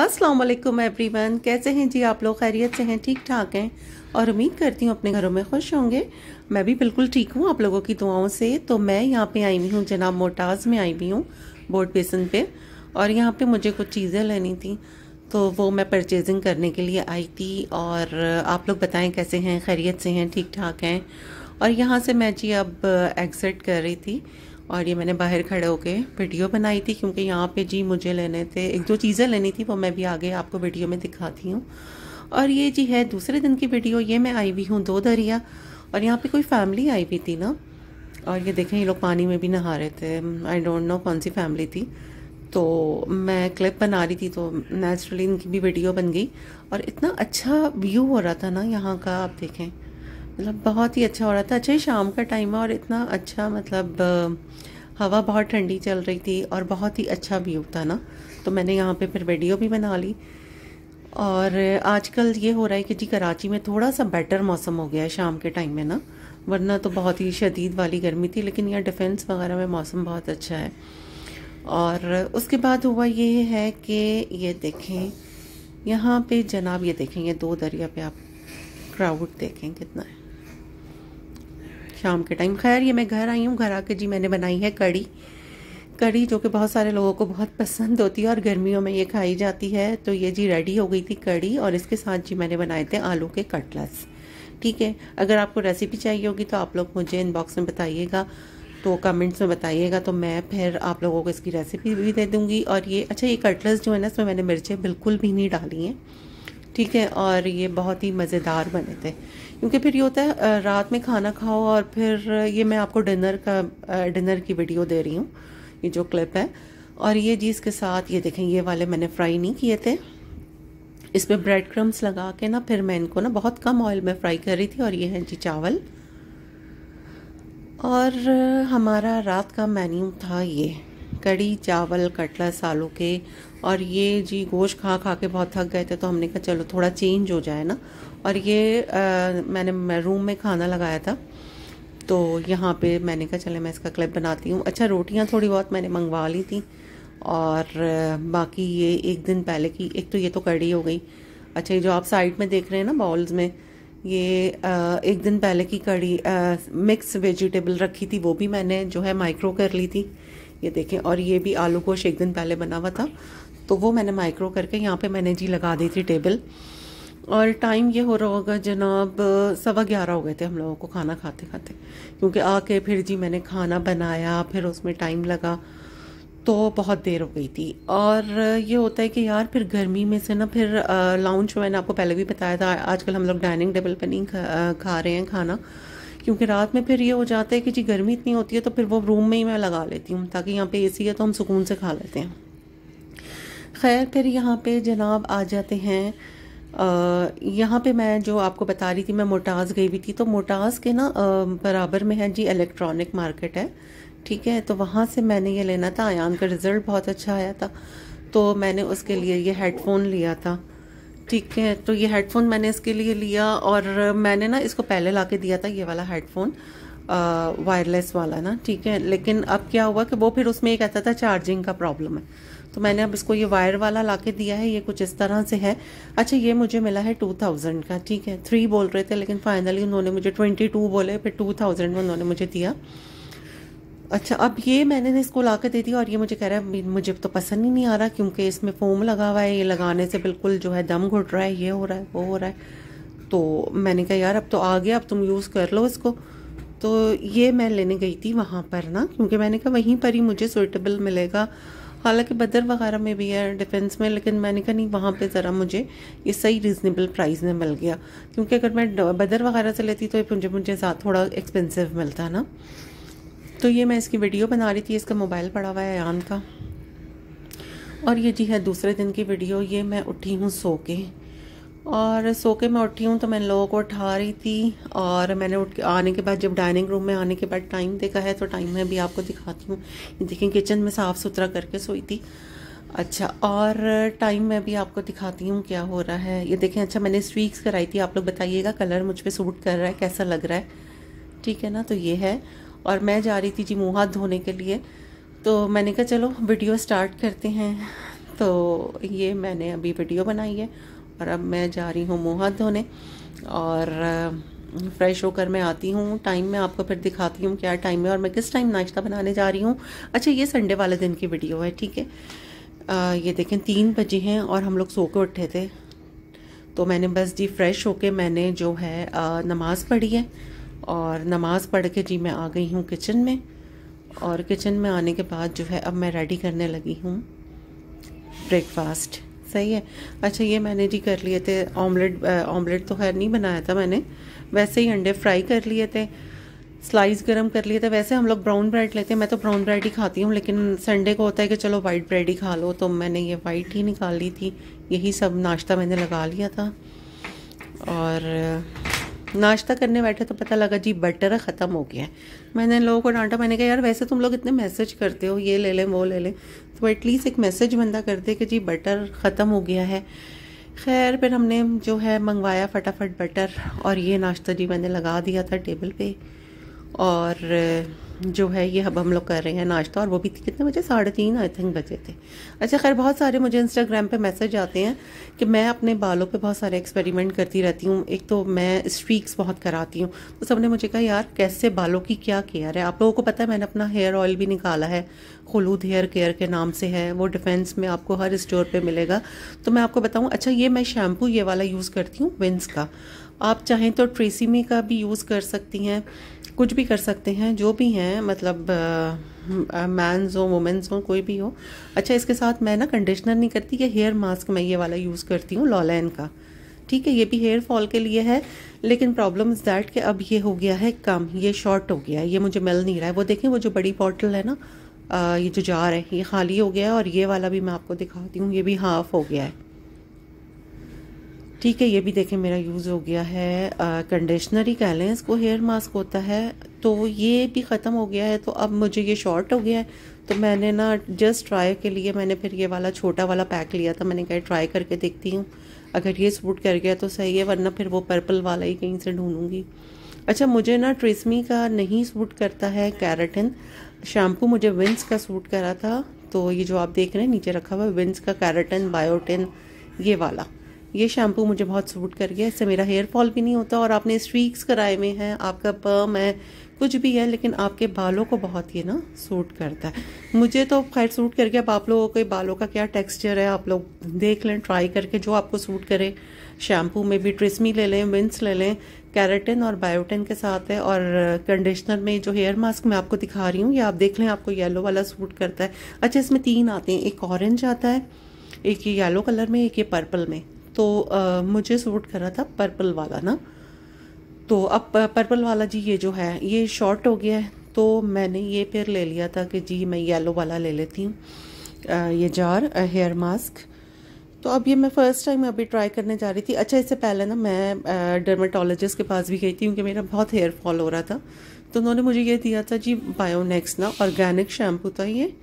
अस्सलाम वालेकुम एवरीवन कैसे हैं जी आप लोग खैरियत से हैं ठीक ठाक हैं और उम्मीद करती हूँ अपने घरों में खुश होंगे मैं भी बिल्कुल ठीक हूँ आप लोगों की दुआओं से तो मैं यहाँ पे आई हुई हूँ जनाब मोटाज में आई हुई हूँ बोर्ड बेसन पे और यहाँ पे मुझे कुछ चीज़ें लेनी थी तो वो मैं परचेजिंग करने के लिए आई थी और आप लोग बताएं कैसे हैं खैरियत से हैं ठीक ठाक हैं और यहाँ से मैं जी अब एग्ज़िट कर रही थी और ये मैंने बाहर खड़े होके वीडियो बनाई थी क्योंकि यहाँ पे जी मुझे लेने थे एक दो चीज़ें लेनी थी वो मैं भी आगे आपको वीडियो में दिखाती हूँ और ये जी है दूसरे दिन की वीडियो ये मैं आई हुई हूँ दो दरिया और यहाँ पे कोई फैमिली आई हुई थी ना और ये देखें ये लोग पानी में भी नहा रहे थे आई डोंट नो कौन सी फैमिली थी तो मैं क्लिप बना रही थी तो नेचुरली इनकी भी वीडियो बन गई और इतना अच्छा व्यू हो रहा था ना यहाँ का आप देखें मतलब बहुत ही अच्छा हो रहा था अच्छा ही शाम का टाइम है और इतना अच्छा मतलब हवा बहुत ठंडी चल रही थी और बहुत ही अच्छा व्यू था ना तो मैंने यहाँ पे फिर वीडियो भी बना ली और आजकल ये हो रहा है कि जी कराची में थोड़ा सा बेटर मौसम हो गया है शाम के टाइम में ना वरना तो बहुत ही शदीद वाली गर्मी थी लेकिन यहाँ डिफेंस वगैरह में मौसम बहुत अच्छा है और उसके बाद हुआ ये है कि ये देखें यहाँ पे जनाब ये देखें ये दो दरिया पे आप क्राउड देखें कितना है शाम के टाइम खैर ये मैं घर आई हूँ घर आके जी मैंने बनाई है कड़ी कड़ी जो कि बहुत सारे लोगों को बहुत पसंद होती है और गर्मियों में ये खाई जाती है तो ये जी रेडी हो गई थी कड़ी और इसके साथ जी मैंने बनाए थे आलू के कटलेट्स ठीक है अगर आपको रेसिपी चाहिए होगी तो आप लोग मुझे इनबॉक्स में बताइएगा तो कमेंट्स में बताइएगा तो मैं फिर आप लोगों को इसकी रेसिपी भी दे दूँगी और ये अच्छा ये कटलेट्स जो है ना इसमें मैंने मिर्चें बिल्कुल भी नहीं डाली हैं ठीक है और ये बहुत ही मज़ेदार बने थे क्योंकि फिर ये होता है रात में खाना खाओ और फिर ये मैं आपको डिनर का डिनर की वीडियो दे रही हूँ ये जो क्लिप है और ये जी इसके साथ ये देखें ये वाले मैंने फ्राई नहीं किए थे इस पर ब्रेड क्रम्स लगा के ना फिर मैं इनको ना बहुत कम ऑयल में फ्राई कर रही थी और ये हैं जी चावल और हमारा रात का मेन्यू था ये कड़ी चावल कटलस आलू के और ये जी गोश्त खा खा के बहुत थक गए थे तो हमने कहा चलो थोड़ा चेंज हो जाए ना और ये आ, मैंने रूम में खाना लगाया था तो यहाँ पे मैंने कहा चले मैं इसका क्लब बनाती हूँ अच्छा रोटियाँ थोड़ी बहुत मैंने मंगवा ली थी और बाकी ये एक दिन पहले की एक तो ये तो कड़ी हो गई अच्छा ये जो आप साइड में देख रहे हैं ना बाउल्स में ये एक दिन पहले की कड़ी मिक्स वेजिटेबल रखी थी वो भी मैंने जो है माइक्रो कर ली थी ये देखें और ये भी आलू गोश एक दिन पहले बना हुआ था तो वो मैंने माइक्रो करके यहाँ पे मैंने जी लगा दी थी टेबल और टाइम ये हो रहा होगा जनाब सवा ग्यारह हो गए थे हम लोगों को खाना खाते खाते क्योंकि आके फिर जी मैंने खाना बनाया फिर उसमें टाइम लगा तो बहुत देर हो गई थी और ये होता है कि यार फिर गर्मी में से ना फिर लाउंज मैंने आपको पहले भी बताया था आजकल हम लोग डाइनिंग टेबल पर नहीं खा, खा रहे हैं खाना क्योंकि रात में फिर ये हो जाता है कि जी गर्मी इतनी होती है तो फिर वो रूम में ही मैं लगा लेती हूँ ताकि यहाँ पे एसी है तो हम सुकून से खा लेते हैं खैर फिर यहाँ पे जनाब आ जाते हैं यहाँ पे मैं जो आपको बता रही थी मैं मोटाज गई हुई थी तो मोटाज के ना बराबर में है जी इलेक्ट्रॉनिक मार्केट है ठीक है तो वहाँ से मैंने ये लेना था आयान का रिज़ल्ट बहुत अच्छा आया था तो मैंने उसके लिए ये हेडफोन लिया था ठीक है तो ये हेडफ़ोन मैंने इसके लिए लिया और मैंने ना इसको पहले ला के दिया था ये वाला हेडफ़ोन वायरलेस वाला ना ठीक है लेकिन अब क्या हुआ कि वो फिर उसमें एक ऐसा था चार्जिंग का प्रॉब्लम है तो मैंने अब इसको ये वायर वाला ला के दिया है ये कुछ इस तरह से है अच्छा ये मुझे मिला है टू थाउजेंड का ठीक है थ्री बोल रहे थे लेकिन फाइनली उन्होंने मुझे ट्वेंटी टू बोले फिर टू थाउजेंड में उन्होंने मुझे दिया अच्छा अब ये मैंने इसको ला कर दे दिया और ये मुझे कह रहा है मुझे तो पसंद ही नहीं आ रहा क्योंकि इसमें फोम लगा हुआ है ये लगाने से बिल्कुल जो है दम घुट रहा है ये हो रहा है वो हो रहा है तो मैंने कहा यार अब तो आ गया अब तुम यूज़ कर लो इसको तो ये मैं लेने गई थी वहाँ पर ना क्योंकि मैंने कहा वहीं पर ही मुझे सूटेबल मिलेगा हालांकि बदर वगैरह में भी है डिफेंस में लेकिन मैंने कहा नहीं वहाँ पे ज़रा मुझे ये सही रीज़नेबल प्राइस में मिल गया क्योंकि अगर मैं बदर वगैरह से लेती तो ये मुझे मुझे थोड़ा एक्सपेंसिव मिलता ना तो ये मैं इसकी वीडियो बना रही थी इसका मोबाइल पड़ा हुआ है आन का और ये जी है दूसरे दिन की वीडियो ये मैं उठी हूँ सो के और सो के मैं उठी हूँ तो मैं लोगों को उठा रही थी और मैंने उठ के आने के बाद जब डाइनिंग रूम में आने के बाद टाइम देखा है तो टाइम मैं भी आपको दिखाती हूँ देखें किचन में साफ़ सुथरा करके सोई थी अच्छा और टाइम मैं भी आपको दिखाती हूँ क्या हो रहा है ये देखें अच्छा मैंने स्वीक्स कराई थी आप लोग बताइएगा कलर मुझ पर सूट कर रहा है कैसा लग रहा है ठीक है ना तो ये है और मैं जा रही थी जी मुँह हाथ धोने के लिए तो मैंने कहा चलो वीडियो स्टार्ट करते हैं तो ये मैंने अभी वीडियो बनाई है और अब मैं जा रही हूँ मुँह हाथ धोने और फ्रेश होकर मैं आती हूँ टाइम में आपको फिर दिखाती हूँ क्या टाइम में और मैं किस टाइम नाश्ता बनाने जा रही हूँ अच्छा ये संडे वाले दिन की वीडियो है ठीक है आ, ये देखें तीन बजे हैं और हम लोग सो के उठे थे तो मैंने बस जी फ्रेश होके मैंने जो है आ, नमाज़ पढ़ी है और नमाज़ पढ़ के जी मैं आ गई हूँ किचन में और किचन में आने के बाद जो है अब मैं रेडी करने लगी हूँ ब्रेकफास्ट सही है अच्छा ये मैंने जी कर लिए थे ऑमलेट ऑमलेट तो खैर नहीं बनाया था मैंने वैसे ही अंडे फ्राई कर लिए थे स्लाइस गरम कर लिए थे वैसे हम लोग ब्राउन ब्रेड लेते हैं मैं तो ब्राउन ब्रेड ही खाती हूँ लेकिन संडे को होता है कि चलो वाइट ब्रेड ही खा लो तो मैंने ये वाइट ही निकाल ली थी यही सब नाश्ता मैंने लगा लिया था और नाश्ता करने बैठे तो पता लगा जी बटर ख़त्म हो गया है मैंने लोगों को डांटा मैंने कहा यार वैसे तुम लोग इतने मैसेज करते हो ये ले लें वो ले लें तो एटलीस्ट एक मैसेज बंदा कर दे कि जी बटर ख़त्म हो गया है खैर फिर हमने जो है मंगवाया फटाफट बटर और ये नाश्ता जी मैंने लगा दिया था टेबल पे और जो है ये अब हम लोग कर रहे हैं नाश्ता और वो भी कितने बजे साढ़े तीन आई थिंक बजे थे अच्छा खैर बहुत सारे मुझे इंस्टाग्राम पे मैसेज आते हैं कि मैं अपने बालों पे बहुत सारे एक्सपेरिमेंट करती रहती हूँ एक तो मैं स्ट्रीक्स बहुत कराती हूँ तो सबने मुझे कहा यार कैसे बालों की क्या केयर है आप लोगों को पता है मैंने अपना हेयर ऑयल भी निकाला है खलूद हेयर केयर के नाम से है वो डिफेंस में आपको हर स्टोर पर मिलेगा तो मैं आपको बताऊँ अच्छा ये मैं शैम्पू ये वाला यूज़ करती हूँ विंस का आप चाहें तो ट्रेसीमी का भी यूज़ कर सकती हैं कुछ भी कर सकते हैं जो भी हैं मतलब मैंस हो वुमेंस हो कोई भी हो अच्छा इसके साथ मैं ना कंडीशनर नहीं करती कि हेयर मास्क मैं ये वाला यूज़ करती हूँ लॉलैन का ठीक है ये भी हेयर फॉल के लिए है लेकिन प्रॉब्लम इज़ दैट कि अब ये हो गया है कम ये शॉर्ट हो गया है ये मुझे मिल नहीं रहा है वो देखें वो जो बड़ी बॉटल है ना आ, ये जो जार है ये खाली हो गया है और ये वाला भी मैं आपको दिखाती हूँ ये भी हाफ हो गया है ठीक है ये भी देखें मेरा यूज़ हो गया है कंडीशनर ही कह लें इसको हेयर मास्क होता है तो ये भी ख़त्म हो गया है तो अब मुझे ये शॉर्ट हो गया है तो मैंने ना जस्ट ट्राई के लिए मैंने फिर ये वाला छोटा वाला पैक लिया था मैंने कहा ट्राई करके देखती हूँ अगर ये सूट कर गया तो सही है वरना फिर वो पर्पल वाला ही कहीं से ढूंढूंगी अच्छा मुझे ना ट्रेसमी का नहीं सूट करता है कैरेटिन शैम्पू मुझे विंस का सूट करा था तो ये जो आप देख रहे हैं नीचे रखा हुआ है विंस का कैरेटिन बायोटिन ये वाला ये शैम्पू मुझे बहुत सूट कर गया इससे मेरा हेयर फॉल भी नहीं होता और आपने स्ट्रीक्स कराए में हैं आपका पर्म है कुछ भी है लेकिन आपके बालों को बहुत ये ना सूट करता है मुझे तो खैर सूट कर गया अब आप लोगों के बालों का क्या टेक्सचर है आप लोग देख लें ट्राई करके जो आपको सूट करे शैम्पू में भी ट्रिस्मी ले लें विंस ले लें कैरेटिन और बायोटिन के साथ है और कंडीशनर में जो हेयर मास्क मैं आपको दिखा रही हूँ ये आप देख लें आपको येलो वाला सूट करता है अच्छा इसमें तीन आते हैं एक ऑरेंज आता है एक ये येलो कलर में एक ये पर्पल में तो आ, मुझे सूट करा था पर्पल वाला ना तो अब पर्पल वाला जी ये जो है ये शॉर्ट हो गया है तो मैंने ये फिर ले लिया था कि जी मैं येलो वाला ले लेती हूँ ये जार हेयर मास्क तो अब ये मैं फ़र्स्ट टाइम अभी ट्राई करने जा रही थी अच्छा इससे पहले ना मैं डर्माटोलॉजिस्ट के पास भी गई थी क्योंकि मेरा बहुत हेयर फॉल हो रहा था तो उन्होंने मुझे ये दिया था जी बायोनेक्स ना ऑर्गेनिक शैम्पू था ये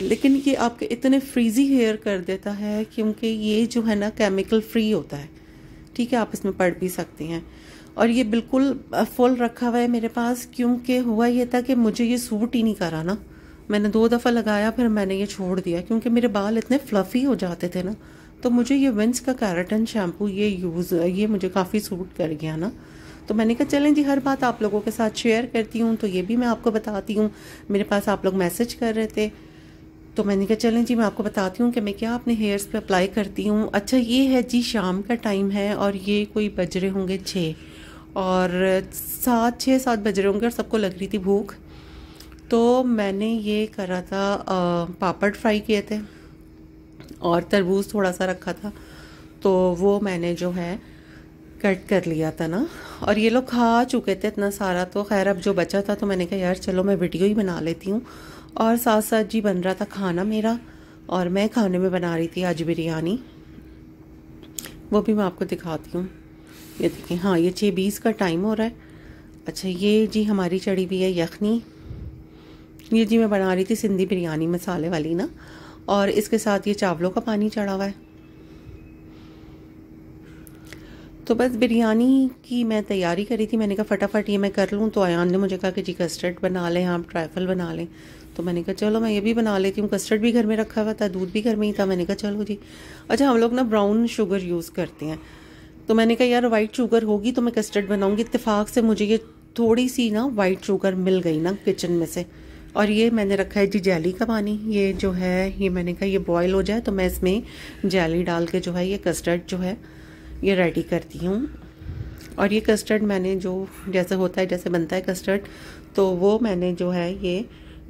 लेकिन ये आपके इतने फ्रीजी हेयर कर देता है क्योंकि ये जो है ना केमिकल फ्री होता है ठीक है आप इसमें पढ़ भी सकती हैं और ये बिल्कुल फुल रखा हुआ है मेरे पास क्योंकि हुआ ये था कि मुझे ये सूट ही नहीं करा ना मैंने दो दफ़ा लगाया फिर मैंने ये छोड़ दिया क्योंकि मेरे बाल इतने फ्लफ़ी हो जाते थे ना तो मुझे ये विंस का कैरेटन शैम्पू ये यूज़ ये मुझे काफ़ी सूट कर गया ना तो मैंने कहा चलें जी हर बात आप लोगों के साथ शेयर करती हूँ तो ये भी मैं आपको बताती हूँ मेरे पास आप लोग मैसेज कर रहे थे तो मैंने कहा चलें जी मैं आपको बताती हूँ कि मैं क्या अपने हेयर्स पे अप्लाई करती हूँ अच्छा ये है जी शाम का टाइम है और ये कोई बज रहे होंगे छः और सात छः सात बज रहे होंगे और सबको लग रही थी भूख तो मैंने ये करा था आ, पापड़ फ्राई किए थे और तरबूज थोड़ा सा रखा था तो वो मैंने जो है कट कर लिया था ना और ये लोग खा चुके थे इतना सारा तो खैर अब जो बचा था तो मैंने कहा यार चलो मैं वीडियो ही बना लेती हूँ और साथ साथ जी बन रहा था खाना मेरा और मैं खाने में बना रही थी आज बिरयानी वो भी मैं आपको दिखाती हूँ ये देखिए हाँ ये छः बीस का टाइम हो रहा है अच्छा ये जी हमारी चढ़ी हुई है यखनी ये जी मैं बना रही थी सिंधी बिरयानी मसाले वाली ना और इसके साथ ये चावलों का पानी चढ़ा हुआ है तो बस बिरयानी की मैं तैयारी करी थी मैंने कहा फटाफट ये मैं कर लूँ तो आयान ने मुझे कहा कि जी कस्टर्ड बना लें आप ट्राइफल बना लें तो मैंने कहा चलो मैं ये भी बना लेती हूँ कस्टर्ड भी घर में रखा हुआ था दूध भी घर में ही था मैंने कहा चलो जी अच्छा हम लोग ना ब्राउन शुगर यूज़ करते हैं तो मैंने कहा यार वाइट शुगर होगी तो मैं कस्टर्ड बनाऊँगी इतफाक़ से मुझे ये थोड़ी सी ना वाइट शुगर मिल गई ना किचन में से और ये मैंने रखा है जी जैली का पानी ये जो है ये मैंने कहा ये बॉयल हो जाए तो मैं इसमें जैली डाल के जो है ये कस्टर्ड जो है ये रेडी करती हूँ और ये कस्टर्ड मैंने जो जैसे होता है जैसे बनता है कस्टर्ड तो वो मैंने जो है ये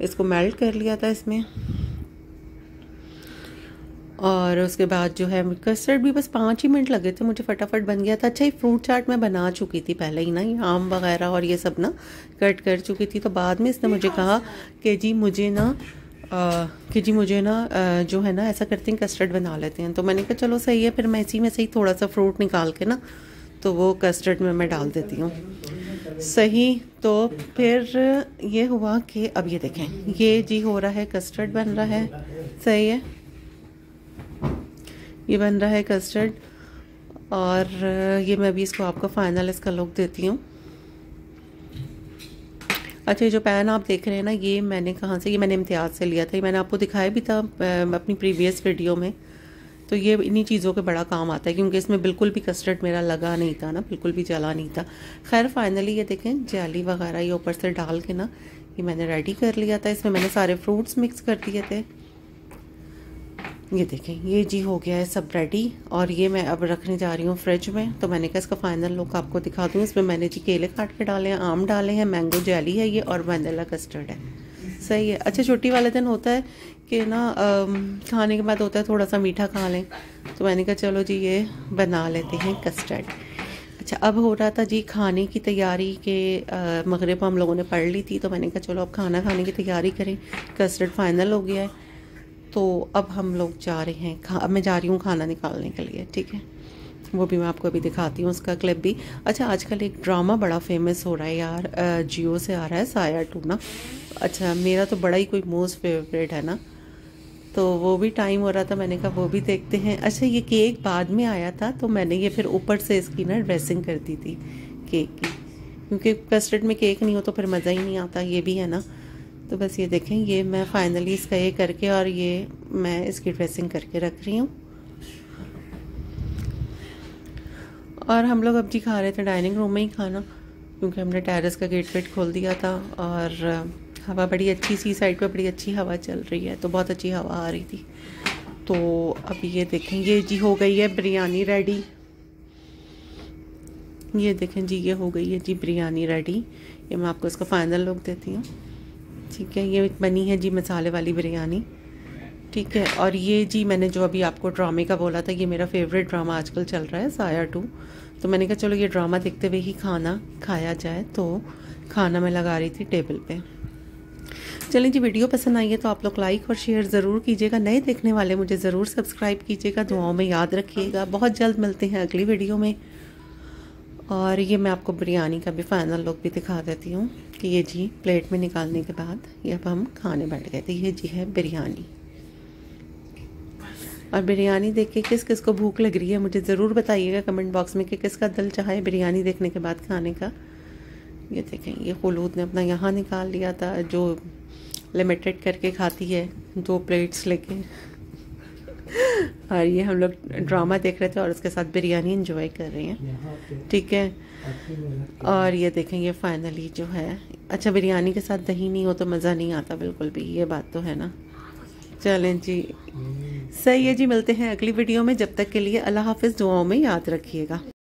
इसको मेल्ट कर लिया था इसमें और उसके बाद जो है कस्टर्ड भी बस पाँच ही मिनट लगे थे मुझे फटाफट बन गया था अच्छा ये फ्रूट चाट मैं बना चुकी थी पहले ही ना ये आम वगैरह और ये सब ना कट कर चुकी थी तो बाद में इसने मुझे कहा कि जी मुझे ना कि जी मुझे ना जो है ना ऐसा करते हैं कस्टर्ड बना लेते हैं तो मैंने कहा चलो सही है फिर मैं इसी में से ही थोड़ा सा फ्रूट निकाल के ना तो वो कस्टर्ड में मैं डाल देती हूँ सही तो फिर ये हुआ कि अब ये देखें ये जी हो रहा है कस्टर्ड बन रहा है सही है ये बन रहा है कस्टर्ड और ये मैं अभी इसको आपका फाइनल इसका लुक देती हूँ अच्छा ये जो पैन आप देख रहे हैं ना ये मैंने कहाँ से ये मैंने इम्तियाज़ से लिया था ये मैंने आपको दिखाया भी था अपनी प्रीवियस वीडियो में तो ये इन्हीं चीज़ों के बड़ा काम आता है क्योंकि इसमें बिल्कुल भी कस्टर्ड मेरा लगा नहीं था ना बिल्कुल भी जला नहीं था खैर फाइनली ये देखें जाली वगैरह ये ऊपर से डाल के ना ये मैंने रेडी कर लिया था इसमें मैंने सारे फ्रूट्स मिक्स कर दिए थे ये देखें ये जी हो गया है सब रेडी और ये मैं अब रखने जा रही हूँ फ्रिज में तो मैंने कहा इसका फाइनल लुक आपको दिखा दूँ इसमें मैंने जी केले काट के डाले हैं आम डाले हैं मैंगो जैली है ये और वनीला कस्टर्ड है सही है अच्छा छुट्टी वाले दिन होता है कि ना खाने के बाद होता है थोड़ा सा मीठा खा लें तो मैंने कहा चलो जी ये बना लेते हैं कस्टर्ड अच्छा अब हो रहा था जी खाने की तैयारी के मगरब हम लोगों ने पढ़ ली थी तो मैंने कहा चलो अब खाना खाने की तैयारी करें कस्टर्ड फाइनल हो गया है तो अब हम लोग जा रहे हैं खा अब मैं जा रही हूँ खाना निकालने के लिए ठीक है वो भी मैं आपको अभी दिखाती हूँ उसका क्लिप भी अच्छा आजकल एक ड्रामा बड़ा फेमस हो रहा है यार जियो से आ रहा है साया टू ना अच्छा मेरा तो बड़ा ही कोई मोस्ट फेवरेट है ना तो वो भी टाइम हो रहा था मैंने कहा वो भी देखते हैं अच्छा ये केक बाद में आया था तो मैंने ये फिर ऊपर से इसकी ना ड्रेसिंग कर दी थी केक की क्योंकि कस्टर्ड में केक नहीं हो तो फिर मज़ा ही नहीं आता ये भी है ना तो बस ये देखें ये मैं फाइनली इसका ये करके और ये मैं इसकी ड्रेसिंग करके रख रही हूँ और हम लोग अब जी खा रहे थे डाइनिंग रूम में ही खाना क्योंकि हमने टेरेस का गेट वेट खोल दिया था और हवा बड़ी अच्छी सी साइड पे बड़ी अच्छी हवा चल रही है तो बहुत अच्छी हवा आ रही थी तो अब ये देखें ये जी हो गई है बिरयानी रेडी ये देखें जी ये हो गई है जी बिरयानी रेडी ये मैं आपको इसका फ़ाइनल लुक देती हूँ ठीक है ये बनी है जी मसाले वाली बिरयानी ठीक है और ये जी मैंने जो अभी आपको ड्रामे का बोला था ये मेरा फेवरेट ड्रामा आजकल चल रहा है साया टू तो मैंने कहा चलो ये ड्रामा देखते हुए ही खाना खाया जाए तो खाना मैं लगा रही थी टेबल पे चलिए जी वीडियो पसंद आई है तो आप लोग लाइक और शेयर ज़रूर कीजिएगा नए देखने वाले मुझे ज़रूर सब्सक्राइब कीजिएगा दुआओं में याद रखिएगा बहुत जल्द मिलते हैं अगली वीडियो में और ये मैं आपको बिरयानी का भी फाइनल लुक भी दिखा देती हूँ कि ये जी प्लेट में निकालने के बाद ये अब हम खाने बैठ गए थे ये जी है बिरयानी और बिरयानी देख के किस किस को भूख लग रही है मुझे ज़रूर बताइएगा कमेंट बॉक्स में कि किसका दिल चाहे बिरयानी देखने के बाद खाने का ये देखें ये खलूद ने अपना यहाँ निकाल लिया था जो लिमिटेड करके खाती है दो प्लेट्स लेके और ये हम लोग ड्रामा देख रहे थे और उसके साथ बिरयानी इन्जॉय कर रहे हैं ठीक है और ये देखें ये फाइनली जो है अच्छा बिरयानी के साथ दही नहीं हो तो मज़ा नहीं आता बिल्कुल भी ये बात तो है ना चलें जी हम्म। सही है जी मिलते हैं अगली वीडियो में जब तक के लिए अल्लाह हाफिज़ दुआओं में याद रखिएगा